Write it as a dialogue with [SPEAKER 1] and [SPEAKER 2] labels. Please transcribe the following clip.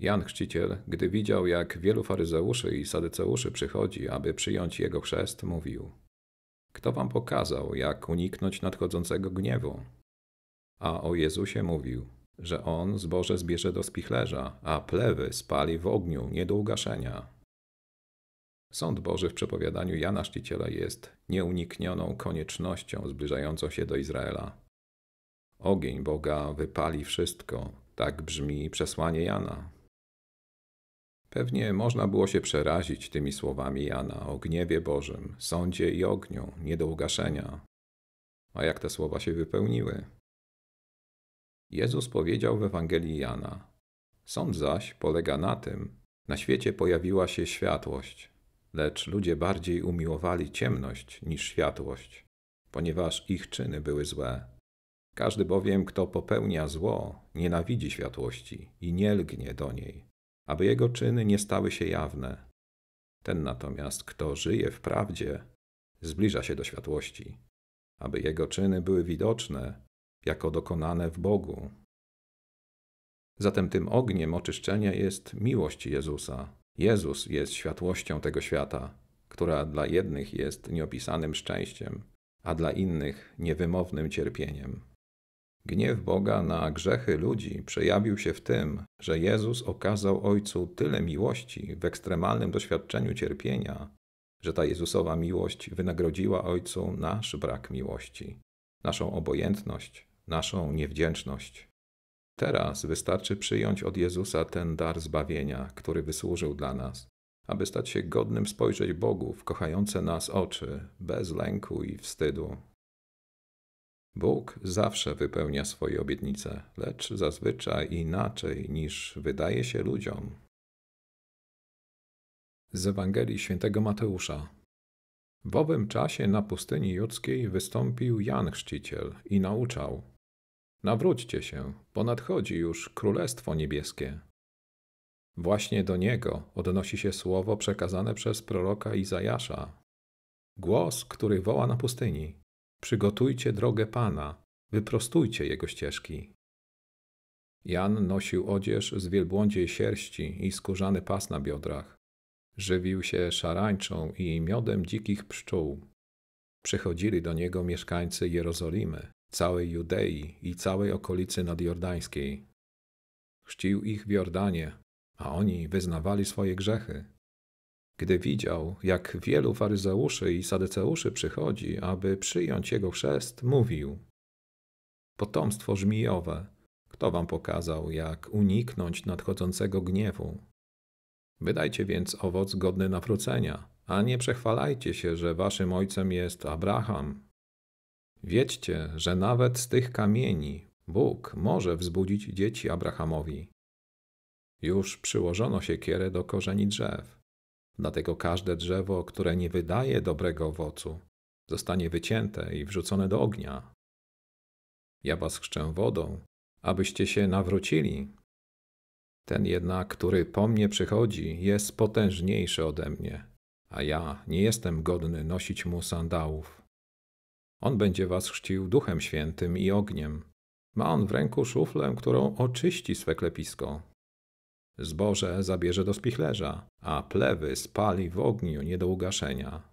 [SPEAKER 1] Jan Chrzciciel, gdy widział, jak wielu faryzeuszy i sadyceuszy przychodzi, aby przyjąć jego chrzest, mówił: Kto wam pokazał, jak uniknąć nadchodzącego gniewu? A o Jezusie mówił, że on zboże zbierze do spichlerza, a plewy spali w ogniu nie do ugaszenia. Sąd Boży w przepowiadaniu Jana Chrzciciela jest nieuniknioną koniecznością zbliżającą się do Izraela. Ogień Boga wypali wszystko, tak brzmi przesłanie Jana. Pewnie można było się przerazić tymi słowami Jana o gniewie Bożym, sądzie i ogniu, nie do ugaszenia. A jak te słowa się wypełniły? Jezus powiedział w Ewangelii Jana: Sąd zaś polega na tym, na świecie pojawiła się światłość, lecz ludzie bardziej umiłowali ciemność niż światłość, ponieważ ich czyny były złe. Każdy bowiem, kto popełnia zło, nienawidzi światłości i nie lgnie do niej, aby jego czyny nie stały się jawne. Ten natomiast, kto żyje w prawdzie, zbliża się do światłości, aby jego czyny były widoczne jako dokonane w Bogu. Zatem tym ogniem oczyszczenia jest miłość Jezusa. Jezus jest światłością tego świata, która dla jednych jest nieopisanym szczęściem, a dla innych niewymownym cierpieniem. Gniew Boga na grzechy ludzi przejawił się w tym, że Jezus okazał Ojcu tyle miłości w ekstremalnym doświadczeniu cierpienia, że ta Jezusowa miłość wynagrodziła Ojcu nasz brak miłości, naszą obojętność, naszą niewdzięczność. Teraz wystarczy przyjąć od Jezusa ten dar zbawienia, który wysłużył dla nas, aby stać się godnym spojrzeć Bogu w kochające nas oczy bez lęku i wstydu. Bóg zawsze wypełnia swoje obietnice, lecz zazwyczaj inaczej niż wydaje się ludziom. Z Ewangelii Świętego Mateusza. W owym czasie na pustyni judzkiej wystąpił Jan Chrzciciel i nauczał: Nawróćcie się, bo nadchodzi już Królestwo Niebieskie. Właśnie do niego odnosi się słowo przekazane przez proroka Izajasza. Głos, który woła na pustyni: Przygotujcie drogę Pana, wyprostujcie Jego ścieżki. Jan nosił odzież z wielbłądziej sierści i skórzany pas na biodrach. Żywił się szarańczą i miodem dzikich pszczół. Przychodzili do niego mieszkańcy Jerozolimy, całej Judei i całej okolicy nadjordańskiej. Chrzcił ich w Jordanie, a oni wyznawali swoje grzechy gdy widział, jak wielu faryzeuszy i sadyceuszy przychodzi, aby przyjąć jego chrzest, mówił: Potomstwo żmijowe, kto wam pokazał, jak uniknąć nadchodzącego gniewu? Wydajcie więc owoc godny nawrócenia, a nie przechwalajcie się, że waszym ojcem jest Abraham. Wiedzcie, że nawet z tych kamieni Bóg może wzbudzić dzieci Abrahamowi. Już przyłożono siekierę do korzeni drzew. Dlatego każde drzewo, które nie wydaje dobrego owocu, zostanie wycięte i wrzucone do ognia. Ja was chrzczę wodą, abyście się nawrócili. Ten jednak, który po mnie przychodzi, jest potężniejszy ode mnie, a ja nie jestem godny nosić mu sandałów. On będzie was chrzcił duchem świętym i ogniem. Ma on w ręku szuflę, którą oczyści swe klepisko Zboże zabierze do spichlerza, a plewy spali w ogniu nie do ugaszenia.